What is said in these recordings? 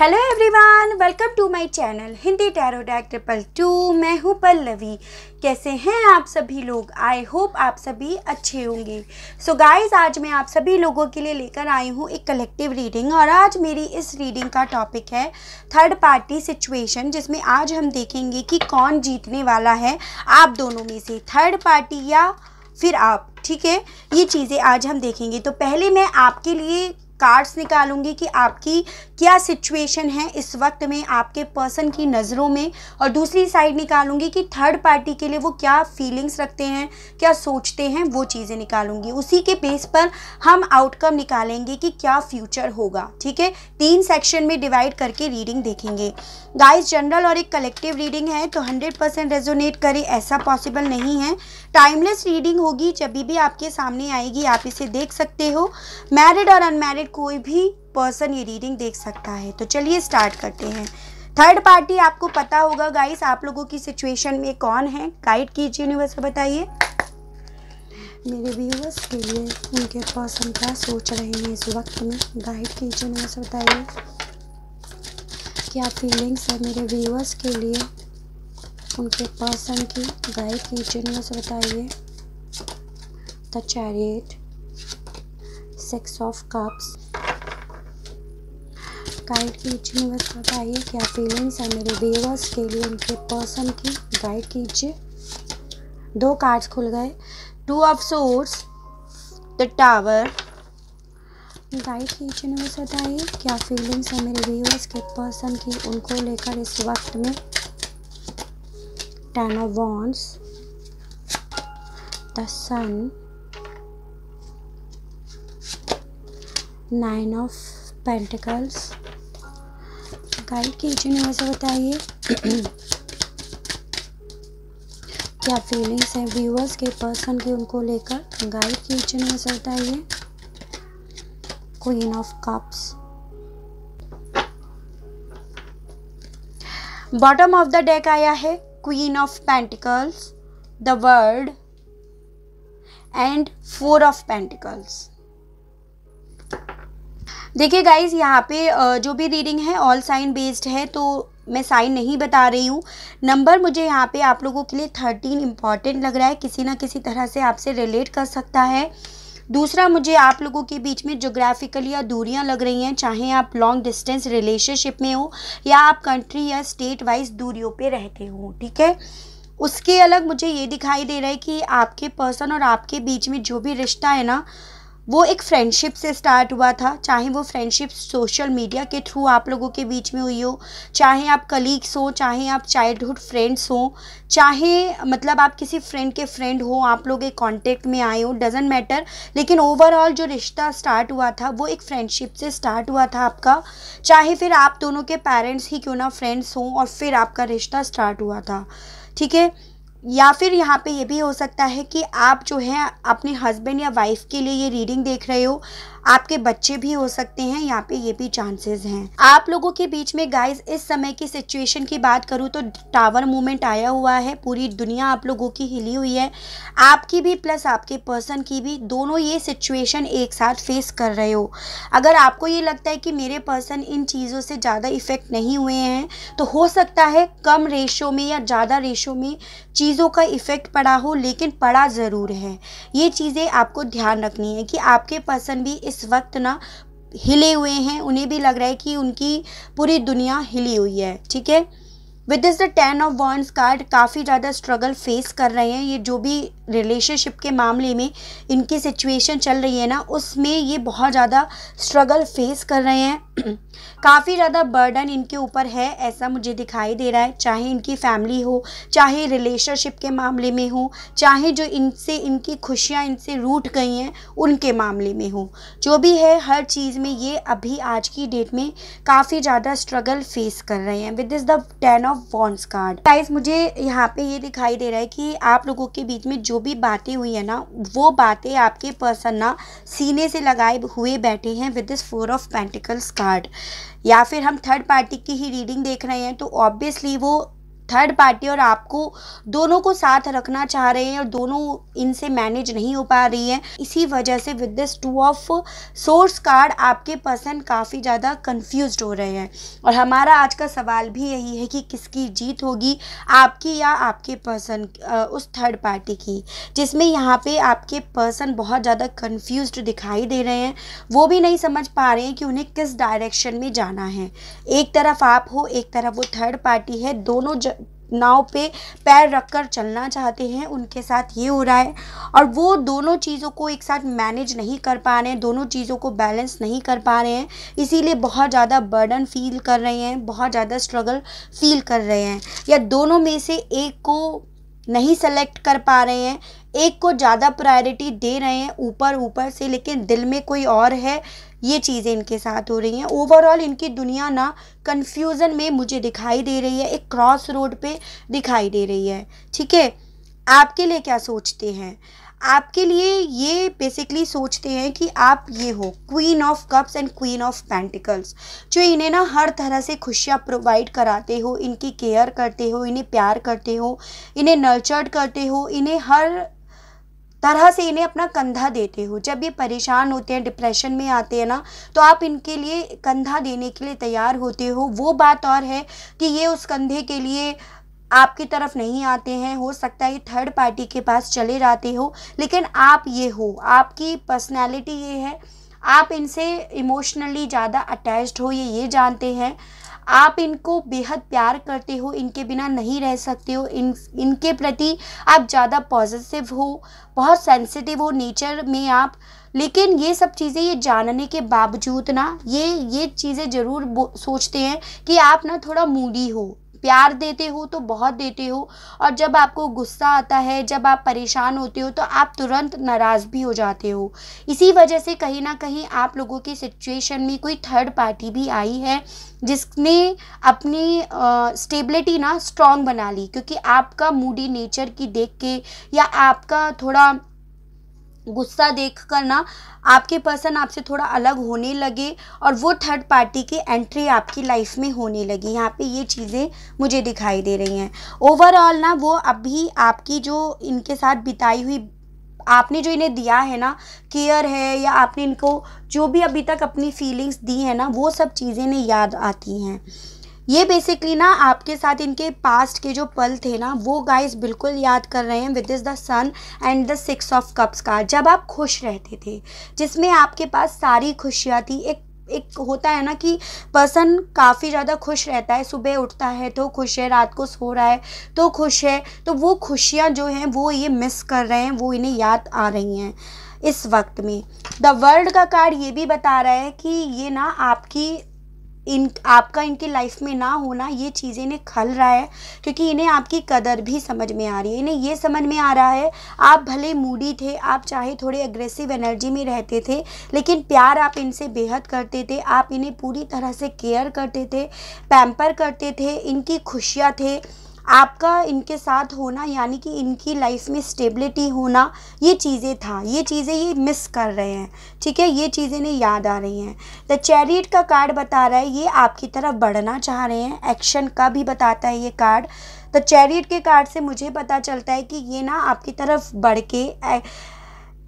hello everyone welcome to my channel Hindi tarot deck triple two मैं हूँ पल्लवी कैसे हैं आप सभी लोग आई होप आप सभी अच्छे होंगे सो so गाइस आज मैं आप सभी लोगों के लिए लेकर आई हूँ एक कलेक्टिव रीडिंग और आज मेरी इस रीडिंग का टॉपिक है थर्ड पार्टी सिचुएशन जिसमें आज हम देखेंगे कि कौन जीतने वाला है आप दोनों में से थर्ड पार्टी या फिर आप ठीक है ये चीज़ें आज हम देखेंगे तो पहले मैं आपके लिए कार्ड्स निकालूंगी कि आपकी क्या सिचुएशन है इस वक्त में आपके पर्सन की नज़रों में और दूसरी साइड निकालूंगी कि थर्ड पार्टी के लिए वो क्या फीलिंग्स रखते हैं क्या सोचते हैं वो चीज़ें निकालूंगी उसी के बेस पर हम आउटकम निकालेंगे कि क्या फ्यूचर होगा ठीक है तीन सेक्शन में डिवाइड करके रीडिंग देखेंगे गाइस जनरल और एक कलेक्टिव रीडिंग है तो हंड्रेड परसेंट रेजोनेट करे ऐसा पॉसिबल नहीं है टाइमलेस रीडिंग होगी जब भी आपके सामने आएगी आप इसे देख सकते हो मैरिड और अनमैरिड कोई भी पर्सन ये रीडिंग देख सकता है तो चलिए स्टार्ट करते हैं थर्ड पार्टी आपको पता होगा गाइस आप लोगों की सिचुएशन में कौन है गाइड कीजिए यूनिवर्स को बताइए मेरे व्यूवर्स के लिए उनके पर्सन क्या सोच रहे हैं इस वक्त में गाइड कीजिए यूनिवर्स बताइए क्या फीलिंग्स है मेरे व्यूवर्स के लिए उनके पर्सन की गाइड कीजिए यूनिवर्स बताइए द तो chariot six of cups guide कीजिए यूनिवर्स बताइए क्या फीलिंग्स है मेरे व्यूवर्स के लिए उनके पर्सन की गाइड कीजिए दो कार्ड्स खुल गए two of swords the tower guide कीजिए यूनिवर्स बताइए क्या फीलिंग्स है मेरे व्यूवर्स के पर्सन की उनको लेकर इस वक्त में ten of wands the sun nine of pentacles guide कीजिए मुझे बताइए क्या फीलिंग्स हैं व्यूअर्स के पर्सन के उनको लेकर गाइड कीजिए मुझे बताइए queen of cups bottom of the deck आया है queen of pentacles the world and four of pentacles देखिए गाइज यहाँ पे जो भी रीडिंग है ऑल साइन बेस्ड है तो मैं साइन नहीं बता रही हूँ नंबर मुझे यहाँ पे आप लोगों के लिए थर्टीन इम्पॉर्टेंट लग रहा है किसी ना किसी तरह से आपसे रिलेट कर सकता है दूसरा मुझे आप लोगों के बीच में जोग्राफिकली या दूरियां लग रही हैं चाहे आप लॉन्ग डिस्टेंस रिलेशनशिप में हो या आप कंट्री या स्टेट वाइज दूरियों पे रहते हो ठीक है उसके अलग मुझे ये दिखाई दे रहा है कि आपके पर्सन और आपके बीच में जो भी रिश्ता है ना वो एक फ्रेंडशिप से स्टार्ट हुआ था चाहे वो फ्रेंडशिप सोशल मीडिया के थ्रू आप लोगों के बीच में हुई हो चाहे आप कलीग्स हो चाहे आप चाइल्डहुड फ्रेंड्स हो चाहे मतलब आप किसी फ्रेंड के फ्रेंड हो आप लोग एक कॉन्टेक्ट में आए हो डजेंट मैटर लेकिन ओवरऑल जो रिश्ता स्टार्ट हुआ था वो एक फ्रेंडशिप से स्टार्ट हुआ था आपका चाहे फिर आप दोनों के पेरेंट्स ही क्यों ना फ्रेंड्स हों और फिर आपका रिश्ता स्टार्ट हुआ था ठीक है या फिर यहाँ पे ये भी हो सकता है कि आप जो है अपने हस्बैंड या वाइफ के लिए ये रीडिंग देख रहे हो आपके बच्चे भी हो सकते हैं यहाँ पे ये भी चांसेस हैं आप लोगों के बीच में गाइज इस समय की सिचुएशन की बात करूँ तो टावर मूवमेंट आया हुआ है पूरी दुनिया आप लोगों की हिली हुई है आपकी भी प्लस आपके पर्सन की भी दोनों ये सिचुएशन एक साथ फेस कर रहे हो अगर आपको ये लगता है कि मेरे पर्सन इन चीज़ों से ज़्यादा इफ़ेक्ट नहीं हुए हैं तो हो सकता है कम रेशो में या ज़्यादा रेशो में चीज़ों का इफ़ेक्ट पड़ा हो लेकिन पड़ा ज़रूर है ये चीज़ें आपको ध्यान रखनी है कि आपके पर्सन भी इस वक्त ना हिले हुए हैं उन्हें भी लग रहा है कि उनकी पूरी दुनिया हिली हुई है ठीक है with is the ten of wands card काफ़ी ज़्यादा स्ट्रगल फेस कर रहे हैं ये जो भी रिलेशनशिप के मामले में इनकी सिचुएशन चल रही है ना उसमें ये बहुत ज़्यादा स्ट्रगल फेस कर रहे हैं काफ़ी ज़्यादा बर्डन इनके ऊपर है ऐसा मुझे दिखाई दे रहा है चाहे इनकी फैमिली हो चाहे रिलेशनशिप के मामले में हो चाहे जो इनसे इनकी खुशियाँ इनसे रूट गई हैं उनके मामले में हो जो भी है हर चीज़ में ये अभी आज की डेट में काफ़ी ज़्यादा स्ट्रगल फेस कर रहे हैं with is the ten of wands card guys मुझे यहाँ पे ये दिखाई दे रहा है कि आप लोगों के बीच में जो भी बातें हुई है ना वो बातें आपके पर्सन ना सीने से लगाए हुए बैठे हैं with this four of pentacles card या फिर हम थर्ड पार्टी की ही रीडिंग देख रहे हैं तो ऑब्वियसली वो थर्ड पार्टी और आपको दोनों को साथ रखना चाह रहे हैं और दोनों इनसे मैनेज नहीं हो पा रही है इसी वजह से with this two of swords card आपके पर्सन काफ़ी ज़्यादा कंफ्यूज हो रहे हैं और हमारा आज का सवाल भी यही है कि किसकी जीत होगी आपकी या आपके पर्सन उस थर्ड पार्टी की जिसमें यहाँ पे आपके पर्सन बहुत ज़्यादा कन्फ्यूज दिखाई दे रहे हैं वो भी नहीं समझ पा रहे हैं कि उन्हें किस डायरेक्शन में जाना है एक तरफ आप हो एक तरफ वो थर्ड पार्टी है दोनों ज, नाव पे पैर रखकर चलना चाहते हैं उनके साथ ये हो रहा है और वो दोनों चीज़ों को एक साथ मैनेज नहीं कर पा रहे हैं दोनों चीज़ों को बैलेंस नहीं कर पा रहे हैं इसीलिए बहुत ज़्यादा बर्डन फील कर रहे हैं बहुत ज़्यादा स्ट्रगल फील कर रहे हैं या दोनों में से एक को नहीं सेलेक्ट कर पा रहे हैं एक को ज़्यादा प्रायोरिटी दे रहे हैं ऊपर ऊपर से लेकिन दिल में कोई और है ये चीज़ें इनके साथ हो रही हैं ओवरऑल इनकी दुनिया ना कन्फ्यूज़न में मुझे दिखाई दे रही है एक क्रॉस रोड पे दिखाई दे रही है ठीक है आपके लिए क्या सोचते हैं आपके लिए ये बेसिकली सोचते हैं कि आप ये हो queen of cups and queen of pentacles जो इन्हें ना हर तरह से खुशियाँ प्रोवाइड कराते हो इनकी केयर करते हो इन्हें प्यार करते हो इन्हें नर्चर्ड करते हो इन्हें हर तरह से इन्हें अपना कंधा देते हो जब ये परेशान होते हैं डिप्रेशन में आते हैं ना तो आप इनके लिए कंधा देने के लिए तैयार होते हो वो बात और है कि ये उस कंधे के लिए आपकी तरफ नहीं आते हैं हो सकता है थर्ड पार्टी के पास चले जाते हो लेकिन आप ये हो आपकी पर्सनैलिटी ये है आप इनसे इमोशनली ज़्यादा अटैच्ड हो ये ये जानते हैं आप इनको बेहद प्यार करते हो इनके बिना नहीं रह सकते हो इन इनके प्रति आप ज़्यादा पॉजिटिव हो बहुत सेंसिटिव हो नेचर में आप लेकिन ये सब चीज़ें ये जानने के बावजूद ना ये ये चीज़ें ज़रूर सोचते हैं कि आप ना थोड़ा मूडी हो प्यार देते हो तो बहुत देते हो और जब आपको गुस्सा आता है जब आप परेशान होते हो तो आप तुरंत नाराज़ भी हो जाते हो इसी वजह से कहीं ना कहीं आप लोगों की सिचुएशन में कोई थर्ड पार्टी भी आई है जिसने अपनी स्टेबिलिटी ना स्ट्रांग बना ली क्योंकि आपका मूडी नेचर की देख के या आपका थोड़ा गुस्सा देख कर ना आपके पर्सन आपसे थोड़ा अलग होने लगे और वो थर्ड पार्टी की एंट्री आपकी लाइफ में होने लगी यहाँ पे ये चीज़ें मुझे दिखाई दे रही हैं ओवरऑल ना वो अभी आपकी जो इनके साथ बिताई हुई आपने जो इन्हें दिया है ना केयर है या आपने इनको जो भी अभी तक अपनी फीलिंग्स दी है ना वो सब चीज़ें इन्हें याद आती हैं ये बेसिकली ना आपके साथ इनके पास्ट के जो पल थे ना वो गाइस बिल्कुल याद कर रहे हैं with is the sun and the six of cups का जब आप खुश रहते थे जिसमें आपके पास सारी खुशियाँ थी एक एक होता है ना कि पर्सन काफ़ी ज़्यादा खुश रहता है सुबह उठता है तो खुश है रात को सो रहा है तो खुश है तो वो खुशियाँ जो हैं वो ये मिस कर रहे हैं वो इन्हें याद आ रही हैं इस वक्त में द वर्ल्ड का कार्ड ये भी बता रहा है कि ये ना आपकी इन आपका इनकी लाइफ में ना होना ये चीज़ें इन्हें खल रहा है क्योंकि इन्हें आपकी कदर भी समझ में आ रही है इन्हें ये समझ में आ रहा है आप भले मूडी थे आप चाहे थोड़े अग्रेसिव एनर्जी में रहते थे लेकिन प्यार आप इनसे बेहद करते थे आप इन्हें पूरी तरह से केयर करते थे पैम्पर करते थे इनकी खुशियाँ थे आपका इनके साथ होना यानी कि इनकी लाइफ में स्टेबिलिटी होना ये चीज़ें था ये चीज़ें ये मिस कर रहे हैं ठीक है ये चीज़ें इन्हें याद आ रही हैं द चैरिट का कार्ड बता रहा है ये आपकी तरफ बढ़ना चाह रहे हैं एक्शन का भी बताता है ये कार्ड द चैरिट के कार्ड से मुझे पता चलता है कि ये ना आपकी तरफ बढ़ के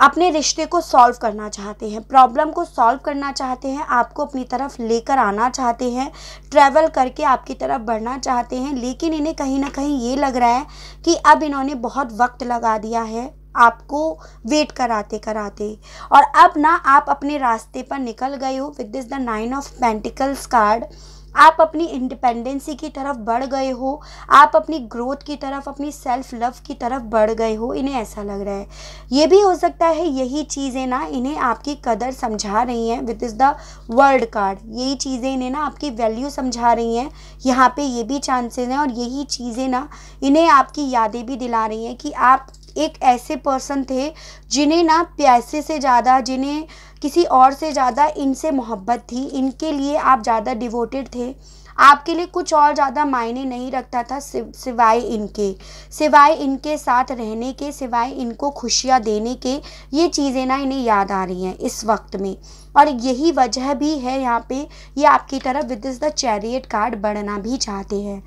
अपने रिश्ते को सॉल्व करना चाहते हैं प्रॉब्लम को सॉल्व करना चाहते हैं आपको अपनी तरफ लेकर आना चाहते हैं ट्रैवल करके आपकी तरफ बढ़ना चाहते हैं लेकिन इन्हें कहीं ना कहीं ये लग रहा है कि अब इन्होंने बहुत वक्त लगा दिया है आपको वेट कराते कराते और अब ना आप अपने रास्ते पर निकल गए हो with is the nine of pentacles card आप अपनी इंडिपेंडेंसी की तरफ बढ़ गए हो आप अपनी ग्रोथ की तरफ अपनी सेल्फ लव की तरफ बढ़ गए हो इन्हें ऐसा लग रहा है ये भी हो सकता है यही चीज़ें ना इन्हें आपकी कदर समझा रही हैं with is the world card यही चीज़ें इन्हें ना आपकी वैल्यू समझा रही हैं यहाँ पे ये भी चांसेस हैं और यही चीज़ें ना इन्हें आपकी यादें भी दिला रही हैं कि आप एक ऐसे पर्सन थे जिन्हें ना पैसे से ज़्यादा जिन्हें किसी और से ज़्यादा इनसे मोहब्बत थी इनके लिए आप ज़्यादा डिवोटेड थे आपके लिए कुछ और ज़्यादा मायने नहीं रखता था सिवाय इनके सिवाय इनके साथ रहने के सिवाय इनको खुशियाँ देने के ये चीज़ें ना इन्हें याद आ रही हैं इस वक्त में और यही वजह भी है यहाँ पे ये आपकी तरफ with is the chariot card बढ़ना भी चाहते हैं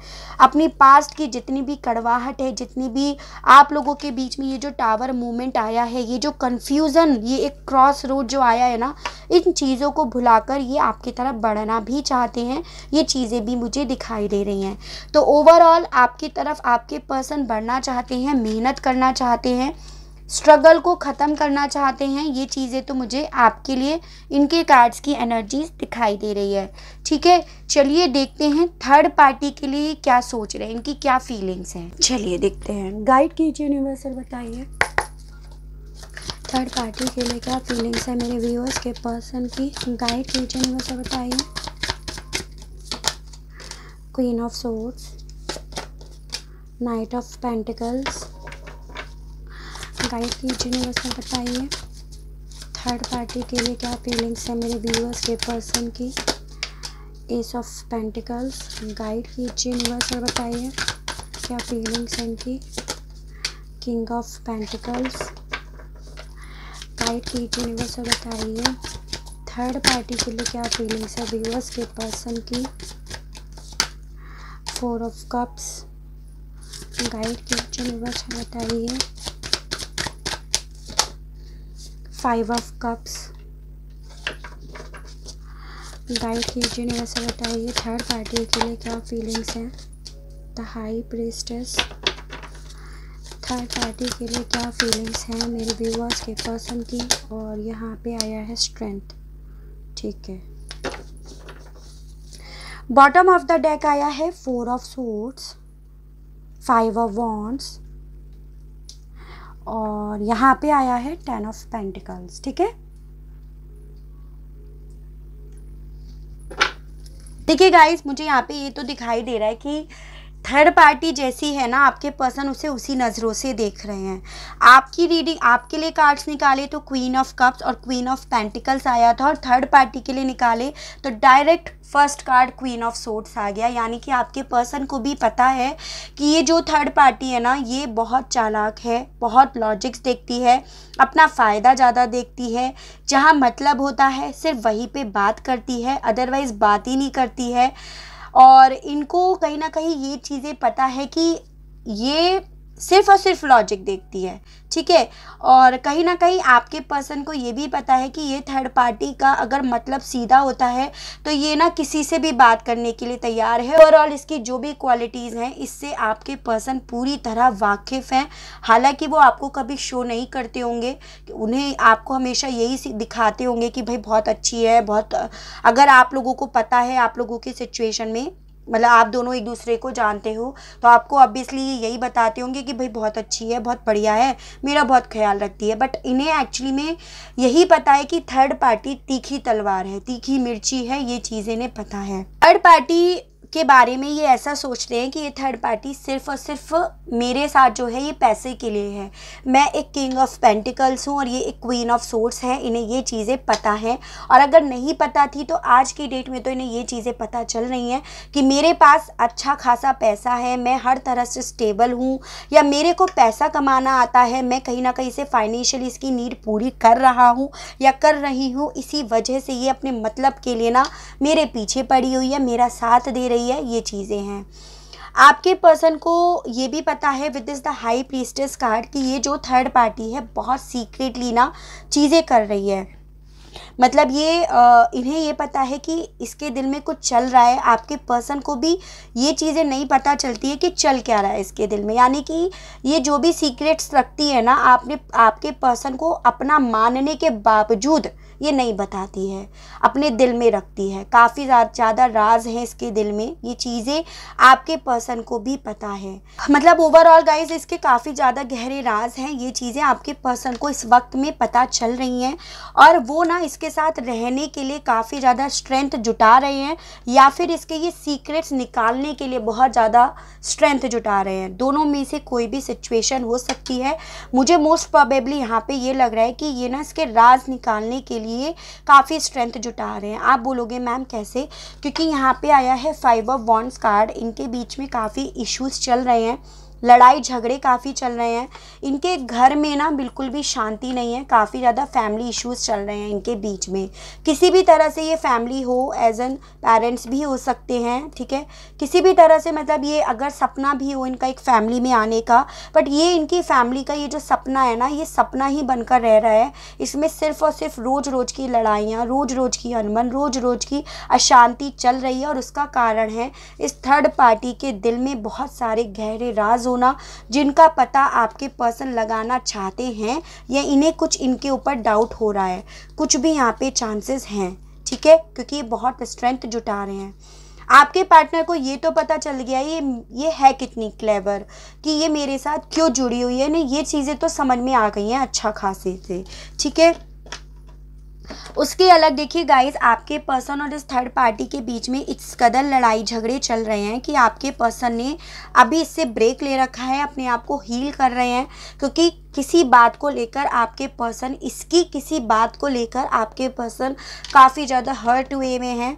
अपनी पास्ट की जितनी भी कड़वाहट है जितनी भी आप लोगों के बीच में ये जो टावर मूवमेंट आया है ये जो कन्फ्यूज़न ये एक क्रॉस रोड जो आया है ना इन चीज़ों को भुलाकर ये आपकी तरफ बढ़ना भी चाहते हैं ये चीज़ें भी मुझे दिखाई दे रही हैं तो ओवरऑल आपकी तरफ आपके पर्सन बढ़ना चाहते हैं मेहनत करना चाहते हैं स्ट्रगल को ख़त्म करना चाहते हैं ये चीज़ें तो मुझे आपके लिए इनके कार्ड्स की एनर्जीज दिखाई दे रही है ठीक है चलिए देखते हैं थर्ड पार्टी के लिए क्या सोच रहे हैं इनकी क्या फीलिंग्स हैं चलिए देखते हैं गाइड कीजिए यूनिवर्सल बताइए थर्ड पार्टी के लिए क्या फीलिंग्स है मेरे व्यूअर्स के पर्सन की गाइड कीजिए यूनिवर्सल बताइए queen of swords knight of pentacles guide कीजिए उसमें बताइए थर्ड पार्टी के लिए क्या फीलिंग्स है मेरे व्यूअर्स के पर्सन की एस ऑफ पेंटिकल्स गाइड कीजिए यूनिवर्स और बताइए क्या फीलिंग्स हैं इनकी किंग ऑफ पेंटिकल्स गाइड कीजिए यूनिवर्स और बताइए थर्ड पार्टी के लिए क्या फीलिंग्स है व्यूअर्स के पर्सन की फोर ऑफ कप्स गाइड कीजिए यूनिवर्स और बताइए फाइव ऑफ कप्स गाइड कीजिए वैसे बताइए थर्ड पार्टी के लिए क्या फीलिंग्स हैं the high priestess third party के लिए क्या फीलिंग्स हैं मेरे व्यूवर्स के पर्सन की और यहाँ पे आया है स्ट्रेंथ ठीक है बॉटम ऑफ द डेक आया है four of swords five of wands और यहाँ पे आया है टेन ऑफ पेंटिकल्स ठीक है देखिए गाइस मुझे यहाँ पे ये तो दिखाई दे रहा है कि थर्ड पार्टी जैसी है ना आपके पर्सन उसे उसी नज़रों से देख रहे हैं आपकी रीडिंग आपके लिए कार्ड्स निकाले तो क्वीन ऑफ कप्स और क्वीन ऑफ पेंटिकल्स आया था और थर्ड पार्टी के लिए निकाले तो direct first card queen of swords आ गया यानी कि आपके पर्सन को भी पता है कि ये जो थर्ड पार्टी है ना ये बहुत चालाक है बहुत लॉजिक्स देखती है अपना फ़ायदा ज़्यादा देखती है जहाँ मतलब होता है सिर्फ वहीं पे बात करती है अदरवाइज़ बात ही नहीं करती है और इनको कहीं ना कहीं ये चीज़ें पता है कि ये सिर्फ और सिर्फ लॉजिक देखती है ठीक है और कहीं ना कहीं आपके पर्सन को ये भी पता है कि ये थर्ड पार्टी का अगर मतलब सीधा होता है तो ये ना किसी से भी बात करने के लिए तैयार है ओवरऑल इसकी जो भी क्वालिटीज़ हैं इससे आपके पर्सन पूरी तरह वाकिफ़ हैं हालांकि वो आपको कभी शो नहीं करते होंगे उन्हें आपको हमेशा यही दिखाते होंगे कि भाई बहुत अच्छी है बहुत अगर आप लोगों को पता है आप लोगों की सिचुएशन में मतलब आप दोनों एक दूसरे को जानते हो तो आपको ऑब्वियसली ये यही बताते होंगे कि भाई बहुत अच्छी है बहुत बढ़िया है मेरा बहुत ख्याल रखती है बट इन्हें एक्चुअली में यही पता है कि थर्ड पार्टी तीखी तलवार है तीखी मिर्ची है ये चीज़ इन्हें पता है थर्ड पार्टी के बारे में ये ऐसा सोचते हैं कि ये थर्ड पार्टी सिर्फ और सिर्फ मेरे साथ जो है ये पैसे के लिए है मैं एक किंग ऑफ पेंटिकल्स हूँ और ये एक क्वीन ऑफ सोर्ट्स है इन्हें ये चीज़ें पता हैं और अगर नहीं पता थी तो आज की डेट में तो इन्हें ये चीज़ें पता चल रही हैं कि मेरे पास अच्छा खासा पैसा है मैं हर तरह से स्टेबल हूँ या मेरे को पैसा कमाना आता है मैं कहीं ना कहीं से फाइनेंशियली इसकी नीड पूरी कर रहा हूँ या कर रही हूँ इसी वजह से ये अपने मतलब के लिए ना मेरे पीछे पड़ी हुई है मेरा साथ दे रही रही है ये चीज़ें हैं आपके पर्सन को ये भी पता है with is the high priestess card कि ये जो थर्ड पार्टी है बहुत सीक्रेटली ना चीज़ें कर रही है मतलब ये आ, इन्हें ये पता है कि इसके दिल में कुछ चल रहा है आपके पर्सन को भी ये चीज़ें नहीं पता चलती है कि चल क्या रहा है इसके दिल में यानी कि ये जो भी सीक्रेट्स रखती है ना आपने आपके पर्सन को अपना मानने के बावजूद ये नहीं बताती है अपने दिल में रखती है काफ़ी ज़्यादा राज हैं इसके दिल में ये चीज़ें आपके पर्सन को भी पता है मतलब ओवरऑल गाइज इसके काफ़ी ज़्यादा गहरे राज हैं ये चीज़ें आपके पर्सन को इस वक्त में पता चल रही हैं और वो ना इसके इसके साथ रहने के लिए काफ़ी ज़्यादा स्ट्रेंथ जुटा रहे हैं या फिर इसके ये सीक्रेट्स निकालने के लिए बहुत ज़्यादा स्ट्रेंथ जुटा रहे हैं दोनों में से कोई भी सिचुएशन हो सकती है मुझे मोस्ट प्रॉबेबली यहाँ पे ये लग रहा है कि ये ना इसके राज निकालने के लिए काफ़ी स्ट्रेंथ जुटा रहे हैं आप बोलोगे मैम कैसे क्योंकि यहाँ पर आया है फाइव ऑफ बॉन्ड्स कार्ड इनके बीच में काफ़ी इशूज़ चल रहे हैं लड़ाई झगड़े काफ़ी चल रहे हैं इनके घर में ना बिल्कुल भी शांति नहीं है काफ़ी ज़्यादा फैमिली इश्यूज चल रहे हैं इनके बीच में किसी भी तरह से ये फैमिली हो एज एन पेरेंट्स भी हो सकते हैं ठीक है किसी भी तरह से मतलब ये अगर सपना भी हो इनका एक फैमिली में आने का बट ये इनकी फैमिली का ये जो सपना है ना ये सपना ही बनकर रह रहा है इसमें सिर्फ और सिर्फ रोज़ रोज़ की लड़ाइयाँ रोज़ रोज़ की अनबन रोज़ रोज़ की अशांति चल रही है और उसका कारण है इस थर्ड पार्टी के दिल में बहुत सारे गहरे राज हो सोना जिनका पता आपके पर्सन लगाना चाहते हैं या इन्हें कुछ इनके ऊपर डाउट हो रहा है कुछ भी यहाँ पे चांसेस हैं ठीक है क्योंकि ये बहुत स्ट्रेंथ जुटा रहे हैं आपके पार्टनर को ये तो पता चल गया ये ये है कितनी क्लेवर कि ये मेरे साथ क्यों जुड़ी हुई है ना ये चीज़ें तो समझ में आ गई हैं अच्छा खासे से ठीक है उसके अलग देखिए गाइस आपके पर्सन और इस थर्ड पार्टी के बीच में इस कदर लड़ाई झगड़े चल रहे हैं कि आपके पर्सन ने अभी इससे ब्रेक ले रखा है अपने आप को हील कर रहे हैं क्योंकि किसी बात को लेकर आपके पर्सन इसकी किसी बात को लेकर आपके पर्सन काफ़ी ज़्यादा हर्ट हुए में हैं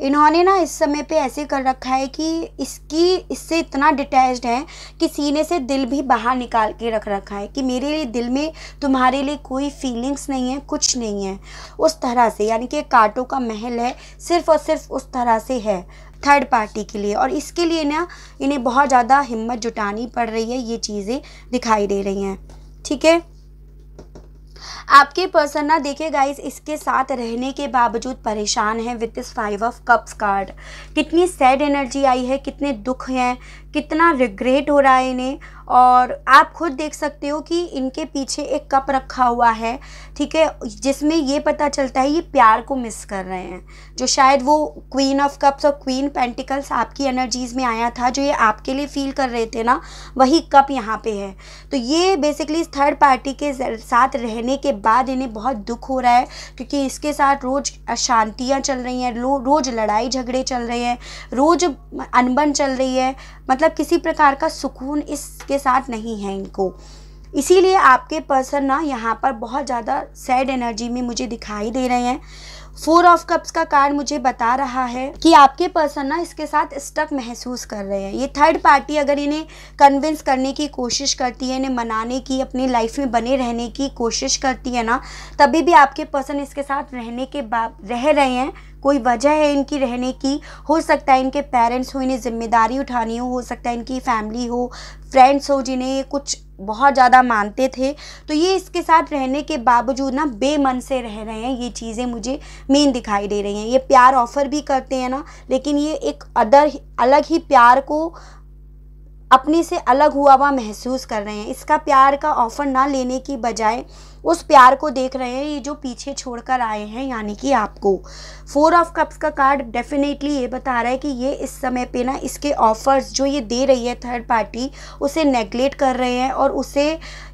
इन्होंने ना इस समय पे ऐसे कर रखा है कि इसकी इससे इतना डिटैच है कि सीने से दिल भी बाहर निकाल के रख रखा है कि मेरे लिए दिल में तुम्हारे लिए कोई फीलिंग्स नहीं है कुछ नहीं है उस तरह से यानी कि कांटों का महल है सिर्फ और सिर्फ उस तरह से है थर्ड पार्टी के लिए और इसके लिए ना इन्हें बहुत ज़्यादा हिम्मत जुटानी पड़ रही है ये चीज़ें दिखाई दे रही हैं ठीक है आपके पर्सन ना देखिए गाइस इसके साथ रहने के बावजूद परेशान है with this five of cups card कितनी सैड एनर्जी आई है कितने दुख हैं कितना रिग्रेट हो रहा है इन्हें और आप खुद देख सकते हो कि इनके पीछे एक कप रखा हुआ है ठीक है जिसमें ये पता चलता है ये प्यार को मिस कर रहे हैं जो शायद वो क्वीन ऑफ कप्स और क्वीन पेंटिकल्स आपकी एनर्जीज़ में आया था जो ये आपके लिए फील कर रहे थे ना वही कप यहाँ पे है तो ये बेसिकली थर्ड पार्टी के साथ रहने के बाद इन्हें बहुत दुख हो रहा है क्योंकि इसके साथ रोज़ अशांतियाँ चल रही हैं रोज़ लड़ाई झगड़े चल रहे हैं रोज़ अनबन चल रही है मतलब किसी प्रकार का सुकून इसके साथ नहीं है इनको इसीलिए आपके पर्सन ना यहाँ पर बहुत ज़्यादा सैड एनर्जी में मुझे दिखाई दे रहे हैं फोर ऑफ कप्स का कार्ड मुझे बता रहा है कि आपके पर्सन ना इसके साथ स्टक महसूस कर रहे हैं ये थर्ड पार्टी अगर इन्हें कन्विंस करने की कोशिश करती है इन्हें मनाने की अपनी लाइफ में बने रहने की कोशिश करती है ना तभी भी आपके पर्सन इसके साथ रहने के बाद रह रहे हैं कोई वजह है इनकी रहने की हो सकता है इनके पेरेंट्स हो इन्हें जिम्मेदारी उठानी हो हो सकता है इनकी फैमिली हो फ्रेंड्स हो जिन्हें ये कुछ बहुत ज़्यादा मानते थे तो ये इसके साथ रहने के बावजूद ना बेमन से रह रहे हैं ये चीज़ें मुझे मेन दिखाई दे रही हैं ये प्यार ऑफर भी करते हैं ना लेकिन ये एक अदर अलग ही प्यार को अपने से अलग हुआ हुआ महसूस कर रहे हैं इसका प्यार का ऑफ़र ना लेने की बजाय उस प्यार को देख रहे हैं ये जो पीछे छोड़ कर आए हैं यानी कि आपको फोर ऑफ कप्स का कार्ड डेफिनेटली ये बता रहा है कि ये इस समय पे ना इसके ऑफर्स जो ये दे रही है थर्ड पार्टी उसे नेगलेक्ट कर रहे हैं और उसे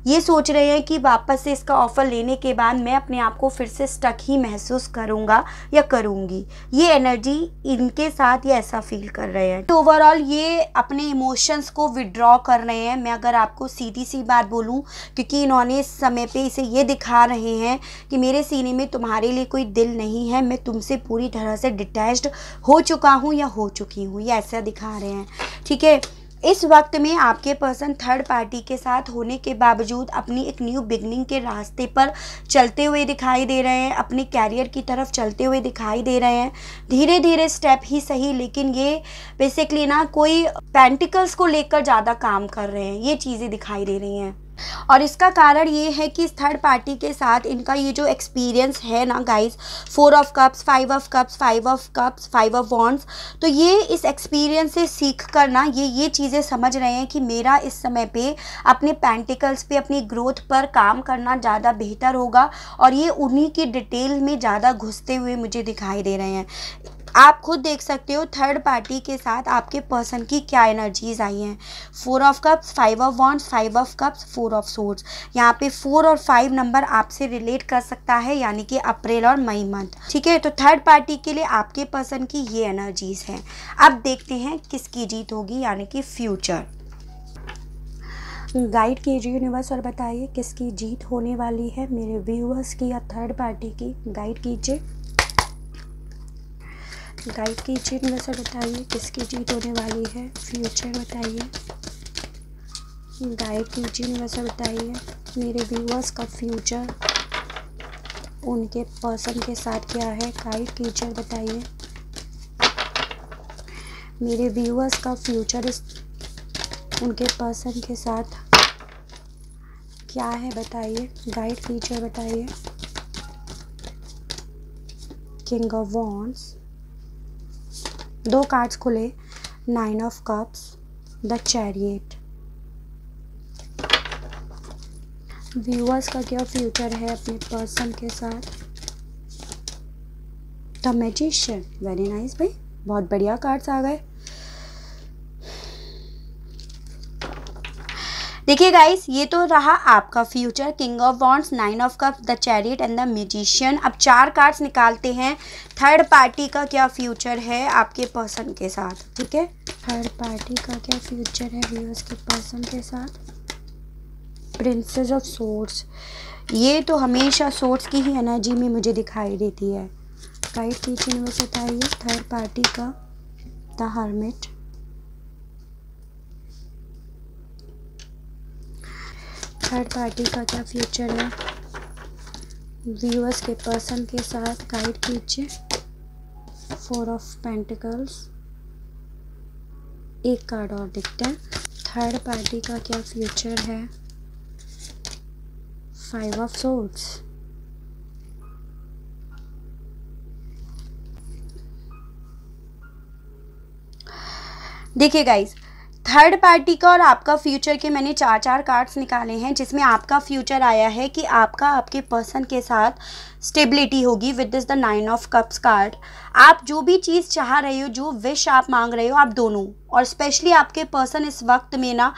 ये सोच रहे हैं कि वापस से इसका ऑफ़र लेने के बाद मैं अपने आप को फिर से स्टक ही महसूस करूँगा या करूँगी ये एनर्जी इनके साथ ये ऐसा फील कर रहे हैं तो ओवरऑल ये अपने इमोशंस को विड्रॉ कर रहे हैं मैं अगर आपको सीधी सी बात बोलूँ क्योंकि इन्होंने इस समय पर इसे ये ये दिखा रहे हैं कि मेरे सीने में तुम्हारे लिए कोई दिल नहीं है मैं तुमसे पूरी तरह से डिटैच्ड हो चुका हूँ या हो चुकी हूँ ये ऐसा दिखा रहे हैं ठीक है इस वक्त में आपके पर्सन थर्ड पार्टी के साथ होने के बावजूद अपनी एक न्यू बिगनिंग के रास्ते पर चलते हुए दिखाई दे रहे हैं अपने कैरियर की तरफ चलते हुए दिखाई दे रहे हैं धीरे धीरे स्टेप ही सही लेकिन ये बेसिकली ना कोई पेंटिकल्स को लेकर ज़्यादा काम कर रहे हैं ये चीज़ें दिखाई दे रही हैं और इसका कारण ये है कि इस थर्ड पार्टी के साथ इनका ये जो एक्सपीरियंस है ना guys four of cups five of cups five of cups five of wands तो ये इस एक्सपीरियंस से सीख कर ना ये ये चीज़ें समझ रहे हैं कि मेरा इस समय पे अपने पैंटिकल्स पे अपनी ग्रोथ पर काम करना ज़्यादा बेहतर होगा और ये उन्हीं की डिटेल में ज़्यादा घुसते हुए मुझे दिखाई दे रहे हैं आप खुद देख सकते हो थर्ड पार्टी के साथ आपके पर्सन की क्या एनर्जीज आई हैं four of cups five of wands five of cups four of swords यहाँ पे फोर और फाइव नंबर आपसे रिलेट कर सकता है यानी कि अप्रैल और मई मंथ ठीक है तो थर्ड पार्टी के लिए आपके पर्सन की ये एनर्जीज हैं अब देखते हैं किसकी जीत होगी यानी कि फ्यूचर गाइड कीजिए यूनिवर्स और बताइए किसकी जीत होने वाली है मेरे व्यूअर्स की या थर्ड पार्टी की गाइड कीजिए गाइड की जीत में से बताइए किसकी जीत होने वाली है फ्यूचर बताइए गाइड की जीत में से बताइए मेरे व्यूअर्स का फ्यूचर उनके पर्सन के साथ क्या है गाइड कीजिए बताइए मेरे व्यूअर्स का फ्यूचर इस उनके पर्सन के साथ क्या है बताइए गाइड कीजिए बताइए किंग ऑफ वॉन्स दो कार्ड्स खुले nine of cups the chariot viewers का क्या फ्यूचर है अपने पर्सन के साथ द मैजिशियन वेरी नाइस भाई बहुत बढ़िया कार्ड्स आ गए देखिए गाइस ये तो रहा आपका future king of wands nine of cups the chariot and the musician अब चार कार्ड्स निकालते हैं थर्ड पार्टी का क्या फ्यूचर है आपके पर्सन के साथ ठीक है थर्ड पार्टी का क्या फ्यूचर है व्यूअर्स के पर्सन के साथ प्रिंसेस ऑफ सोर्स ये तो हमेशा सोर्स की ही एनर्जी में मुझे दिखाई देती है गाइड टीचर ने बताइए थर्ड पार्टी का द हर्मिट थर्ड पार्टी का क्या फ्यूचर है व्यूअर्स के पर्सन के साथ गाइड कीजिए फोर ऑफ पेंटिकल्स एक कार्ड और दिखते हैं थर्ड पार्टी का क्या फ्यूचर है फाइव ऑफ सोल्स देखिए गाइस थर्ड पार्टी का और आपका फ्यूचर के मैंने चार चार कार्ड्स निकाले हैं जिसमें आपका फ्यूचर आया है कि आपका आपके पर्सन के साथ स्टेबिलिटी होगी with this the nine of cups card आप जो भी चीज़ चाह रहे हो जो विश आप मांग रहे हो आप दोनों और स्पेशली आपके पर्सन इस वक्त में ना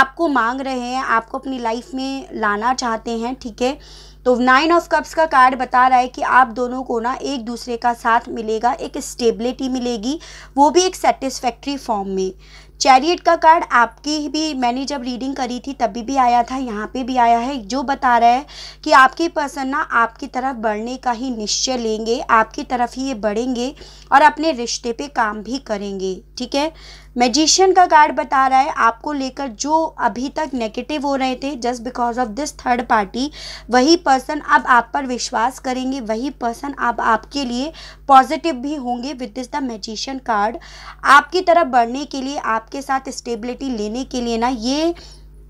आपको मांग रहे हैं आपको अपनी लाइफ में लाना चाहते हैं ठीक है तो नाइन ऑफ कप्स का कार्ड बता रहा है कि आप दोनों को ना एक दूसरे का साथ मिलेगा एक स्टेबिलिटी मिलेगी वो भी एक सेटिस्फैक्ट्री फॉर्म में चैरियट का कार्ड आपकी भी मैंने जब रीडिंग करी थी तभी भी आया था यहाँ पे भी आया है जो बता रहा है कि आपकी पर्सन ना आपकी तरफ बढ़ने का ही निश्चय लेंगे आपकी तरफ ही ये बढ़ेंगे और अपने रिश्ते पे काम भी करेंगे ठीक है मैजिशियन का कार्ड बता रहा है आपको लेकर जो अभी तक नेगेटिव हो रहे थे just because of this third party वही पर्सन अब आप पर विश्वास करेंगे वही पर्सन अब आपके लिए पॉजिटिव भी होंगे with this the magician card आपकी तरफ बढ़ने के लिए आपके साथ स्टेबिलिटी लेने के लिए ना ये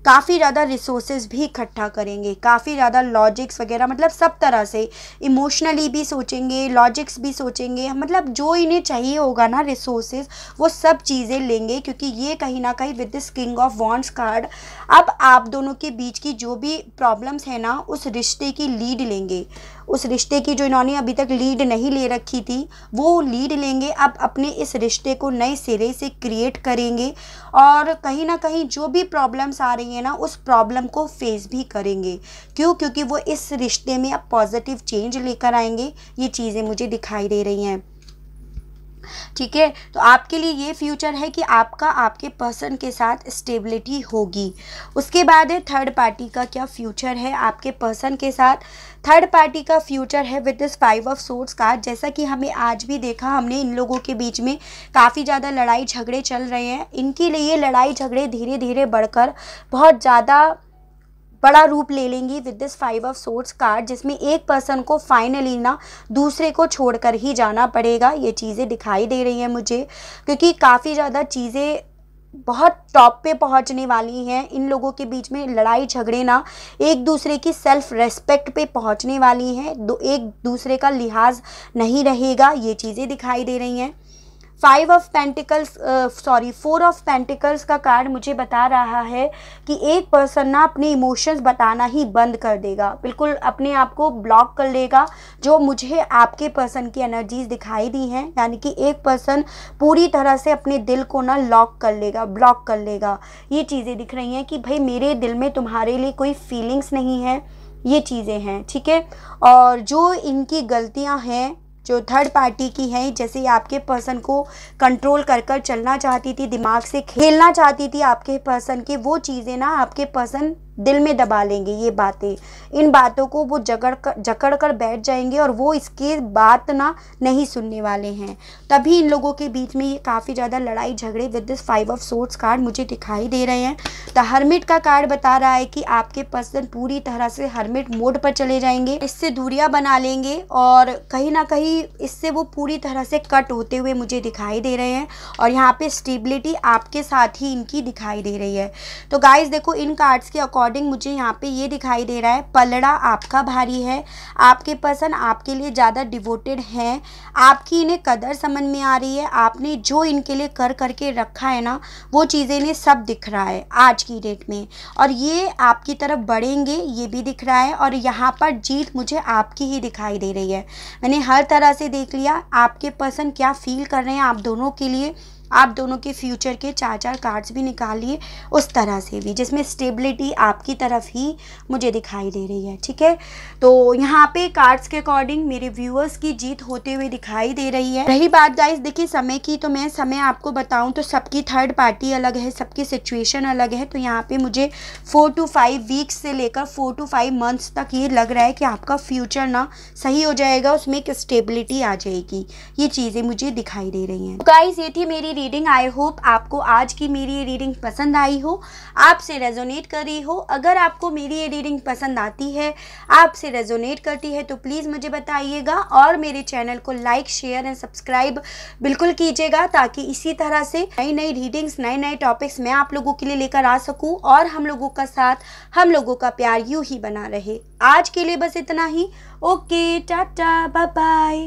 काफ़ी ज़्यादा रिसोर्सेज भी इकट्ठा करेंगे काफ़ी ज़्यादा लॉजिक्स वगैरह मतलब सब तरह से इमोशनली भी सोचेंगे लॉजिक्स भी सोचेंगे मतलब जो इन्हें चाहिए होगा ना रिसोर्सेज वो सब चीज़ें लेंगे क्योंकि ये कहीं ना कहीं with this king of wands card अब आप दोनों के बीच की जो भी प्रॉब्लम्स हैं ना उस रिश्ते की लीड लेंगे उस रिश्ते की जो इन्होंने अभी तक लीड नहीं ले रखी थी वो लीड लेंगे आप अपने इस रिश्ते को नए सिरे से क्रिएट करेंगे और कहीं ना कहीं जो भी प्रॉब्लम्स आ रही है ना उस प्रॉब्लम को फेस भी करेंगे क्यों क्योंकि वो इस रिश्ते में अब पॉजिटिव चेंज लेकर आएंगे ये चीज़ें मुझे दिखाई दे रही हैं ठीक है तो आपके लिए ये फ्यूचर है कि आपका आपके पर्सन के साथ स्टेबिलिटी होगी उसके बाद है थर्ड पार्टी का क्या फ्यूचर है आपके पर्सन के साथ थर्ड पार्टी का फ्यूचर है with this five of swords card जैसा कि हमें आज भी देखा हमने इन लोगों के बीच में काफ़ी ज़्यादा लड़ाई झगड़े चल रहे हैं इनके लिए लड़ाई झगड़े धीरे धीरे बढ़कर बहुत ज़्यादा बड़ा रूप ले लेंगी with this five of swords card जिसमें एक पर्सन को फाइनली ना दूसरे को छोड़कर ही जाना पड़ेगा ये चीज़ें दिखाई दे रही हैं मुझे क्योंकि काफ़ी ज़्यादा चीज़ें बहुत टॉप पे पहुंचने वाली हैं इन लोगों के बीच में लड़ाई झगड़े ना एक दूसरे की सेल्फ रेस्पेक्ट पे पहुंचने वाली हैं दो एक दूसरे का लिहाज नहीं रहेगा ये चीज़ें दिखाई दे रही हैं five of pentacles sorry four of pentacles का कार्ड मुझे बता रहा है कि एक पर्सन ना अपने इमोशंस बताना ही बंद कर देगा बिल्कुल अपने आप को ब्लॉक कर लेगा जो मुझे आपके पर्सन की एनर्जीज दिखाई दी हैं यानी कि एक पर्सन पूरी तरह से अपने दिल को ना लॉक कर लेगा ब्लॉक कर लेगा ये चीज़ें दिख रही हैं कि भाई मेरे दिल में तुम्हारे लिए कोई फीलिंग्स नहीं है ये चीज़ें हैं ठीक है और जो इनकी गलतियां हैं जो थर्ड पार्टी की है जैसे आपके पर्सन को कंट्रोल कर कर चलना चाहती थी दिमाग से खेलना चाहती थी आपके पर्सन के वो चीज़ें ना आपके पर्सन दिल में दबा लेंगे ये बातें इन बातों को वो जगड़ कर जकड़ कर बैठ जाएंगे और वो इसके बात ना नहीं सुनने वाले हैं तभी इन लोगों के बीच में ये काफ़ी ज़्यादा लड़ाई झगड़े with this five of swords card मुझे दिखाई दे रहे हैं द हरमिट का कार्ड बता रहा है कि आपके पर्सन पूरी तरह से हरमिट मोड पर चले जाएंगे इससे दूरियाँ बना लेंगे और कहीं ना कहीं इससे वो पूरी तरह से कट होते हुए मुझे दिखाई दे रहे हैं और यहाँ पर स्टेबिलिटी आपके साथ ही इनकी दिखाई दे रही है तो गाइज देखो इन कार्ड्स के अकॉर्डिंग अकॉर्डिंग मुझे यहाँ पे ये दिखाई दे रहा है पलड़ा आपका भारी है आपके पर्सन आपके लिए ज़्यादा डिवोटेड हैं आपकी इन्हें कदर समझ में आ रही है आपने जो इनके लिए कर करके रखा है ना वो चीज़ें इन्हें सब दिख रहा है आज की डेट में और ये आपकी तरफ बढ़ेंगे ये भी दिख रहा है और यहाँ पर जीत मुझे आपकी ही दिखाई दे रही है मैंने हर तरह से देख लिया आपके पर्सन क्या फील कर रहे हैं आप दोनों के लिए आप दोनों के फ्यूचर के चार चार कार्ड्स भी निकालिए उस तरह से भी जिसमें स्टेबिलिटी आपकी तरफ ही मुझे दिखाई दे रही है ठीक है तो यहाँ पे कार्ड्स के अकॉर्डिंग मेरे व्यूअर्स की जीत होते हुए दिखाई दे रही है रही बात गाइस देखिए समय की तो मैं समय आपको बताऊँ तो सबकी थर्ड पार्टी अलग है सबकी सिचुएशन अलग है तो यहाँ पर मुझे फोर टू फाइव वीक्स से लेकर फोर टू फाइव मंथ्स तक ये लग रहा है कि आपका फ्यूचर ना सही हो जाएगा उसमें एक स्टेबिलिटी आ जाएगी ये चीज़ें मुझे दिखाई दे रही हैं गाइज तो ये थी मेरी रीडिंग आई होप आपको आज की मेरी ये रीडिंग पसंद आई हो आपसे रेजोनेट कर रही हो अगर आपको मेरी ये रीडिंग पसंद आती है आपसे रेजोनेट करती है तो प्लीज़ मुझे बताइएगा और मेरे चैनल को लाइक शेयर एंड सब्सक्राइब बिल्कुल कीजिएगा ताकि इसी तरह से नई नई रीडिंग्स नए नए टॉपिक्स मैं आप लोगों के लिए लेकर आ सकूँ और हम लोगों का साथ हम लोगों का प्यार यूँ ही बना रहे आज के लिए बस इतना ही ओके टाटा बाय बाय